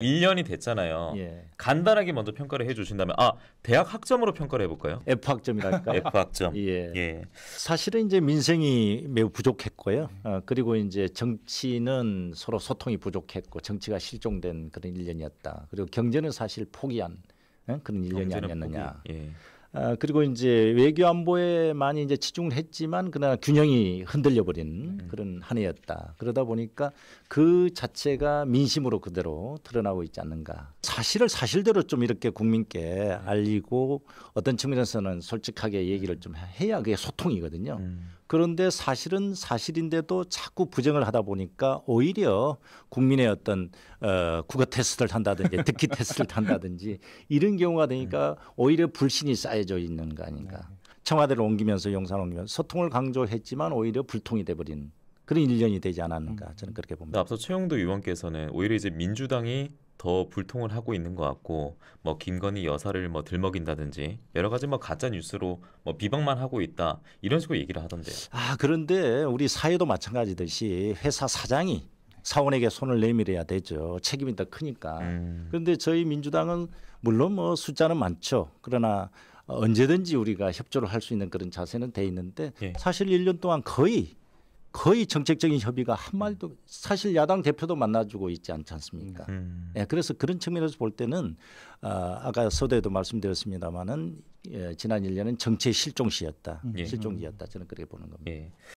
1년이 됐잖아요. 예. 간단하게 먼저 평가를 해 주신다면 아, 대학 학점으로 평가를 해 볼까요? F 학점이랄까? F 학점. 예. 예. 사실은 이제 민생이 매우 부족했고요. 아, 그리고 이제 정치는 서로 소통이 부족했고 정치가 실종된 그런 1년이었다. 그리고 경제는 사실 포기한 어, 그런 1년이 아니었느냐. 포기. 예. 아, 그리고 이제 외교 안보에 많이 이제 치중을 했지만 그러나 균형이 흔들려 버린 음. 네. 그런 한 해였다. 그러다 보니까 그 자체가 민심으로 그대로 드러나고 있지 않는가 사실을 사실대로 좀 이렇게 국민께 알리고 어떤 측면에서는 솔직하게 얘기를 좀 해야 그게 소통이거든요. 음. 그런데 사실은 사실인데도 자꾸 부정을 하다 보니까 오히려 국민의 어떤 어, 국어 테스트를 한다든지 듣기 테스트를 한다든지 이런 경우가 되니까 네. 오히려 불신이 쌓여져 있는 거 아닌가. 네. 청와대를 옮기면서 용산 옮기면서 소통을 강조했지만 오히려 불통이 돼버린 그런 일련이 되지 않았는가 음. 저는 그렇게 봅니다. 앞서 최영도 의원께서는 오히려 이제 민주당이 더 불통을 하고 있는 것 같고 뭐 김건희 여사를 뭐 들먹인다든지 여러 가지 뭐 가짜 뉴스로 뭐 비방만 하고 있다 이런 식으로 얘기를 하던데요. 아 그런데 우리 사회도 마찬가지듯이 회사 사장이 사원에게 손을 내밀어야 되죠. 책임이 더 크니까. 음. 그런데 저희 민주당은 물론 뭐 숫자는 많죠. 그러나 언제든지 우리가 협조를 할 수 있는 그런 자세는 돼 있는데 예. 사실 1년 동안 거의 거의 정책적인 협의가 한말도 음. 사실 야당 대표도 만나주고 있지 않지 않습니까? 음. 음. 예, 그래서 그런 측면에서 볼 때는 어, 아까 서대도 말씀드렸습니다마는 예, 지난 1년은 정치 실종시였다, 음. 예. 실종기였다 저는 그렇게 보는 겁니다. 예.